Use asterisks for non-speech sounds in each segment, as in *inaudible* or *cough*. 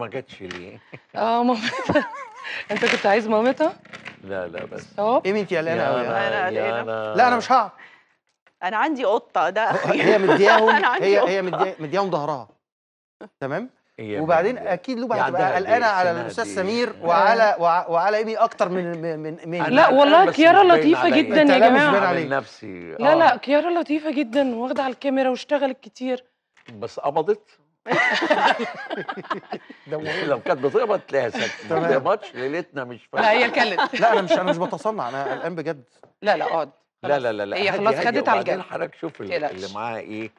ما جاتش ليه؟ اه مامتها *laughs* انت كنت عايز مامتها؟ لا لا بس اه. ايه انت قلقانه قوي انا لا انا مش هعرف انا عندي قطه ده هي مدياهم *laughs* هي هي مدياهم ظهرها تمام وبعدين اكيد بعد هتبقى إيه قلقانه على الاستاذ سمير آه. وعلى وعلى ايمي اكتر من من من لا والله كيارا لطيفه جدا يا جماعه نفسي لا لا آه. كيارا لطيفه جدا واخده على الكاميرا واشتغلت كتير بس قبضت *laughs* لو كانت بتقبض تلاقيها ساكته ده ماتش ليلتنا مش فاهم لا هي كلت *laughs* لا انا مش انا مش بتصنع انا قلقان بجد لا لا اقعد لا لا لا لا هي خلاص خدت على الجد حضرتك شوف اللي معاها ايه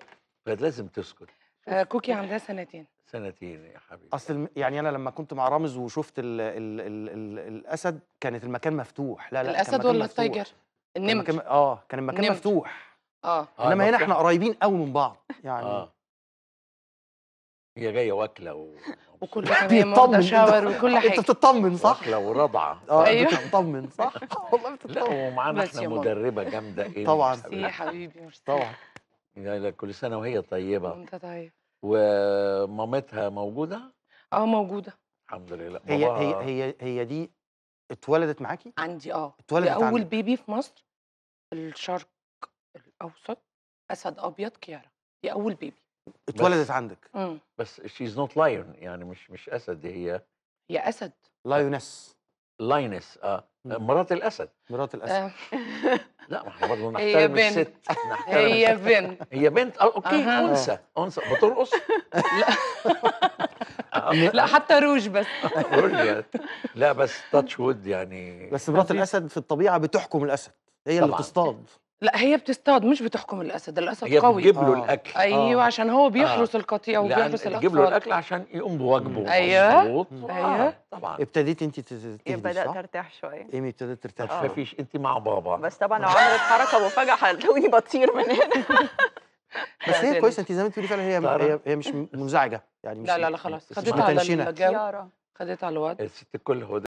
فلازم تسكت آه، كوكي عندها سنتين سنتين يا حبيبي اصل يعني انا لما كنت مع رامز وشفت الـ الـ الـ الـ الاسد كانت المكان مفتوح لا لا الاسد ولا التايجر النمر اه كان المكان مفتوح آه. اه انما هنا احنا قريبين قوي من بعض يعني آه. هي جايه واكله و... *laughs* *laughs* وكل *laughs* حاجه واخده شاور وكل حاجه انت بتطمن صح؟ واكله ورضعه اه ايوه بتطمن صح؟ والله بتطمن لا ومعانا احنا مدربه جامده ايه طبعا يا حبيبي مش طبعا يعني كل سنه وهي طيبه وانت طيب ومامتها موجوده؟ اه موجوده الحمد لله هي هي هي هي دي اتولدت معاكي؟ عندي اه اتولدت اول بيبي في مصر الشرق الاوسط اسد ابيض كيارا دي اول بيبي اتولدت عندك مم. بس شيز نوت لايون يعني مش مش اسد هي هي اسد لايونس لاينس اه امم. مرات الاسد مرات الاسد آه. لا ما احنا برضه *laughs* نحترم هي الست هي بنت هي بنت آه، اوكي أه. انثى انثى بترقص *laughs* لا *laughs* آه. لا حتى روج بس روج يعني. لا بس تاتش وود يعني بس مرات الاسد في الطبيعه بتحكم الاسد هي اللي بتصطاد لا هي بتصطاد مش بتحكم الاسد الاسد هي قوي هي بتجيب له آه. الاكل ايوه آه. عشان هو بيحرس آه. القطيع وبيحرس الاطفال بتجيب له الاكل عشان يقوم بواجبه ايوه ايوه آه. طبعا ابتديت انت تهدي بدات ترتاح شويه ايمي ابتدت ترتاح آه. ما تخافيش انت مع بابا بس طبعا لو عملت حركه مفاجاه هتلاقوني بطير من هنا *laughs* بس هي كويسه انت زي ما انت بتقولي فعلا هي هي مش منزعجه يعني مش لا لا لا خلاص خدتها على الجو خدتها على الواد الست الكل هو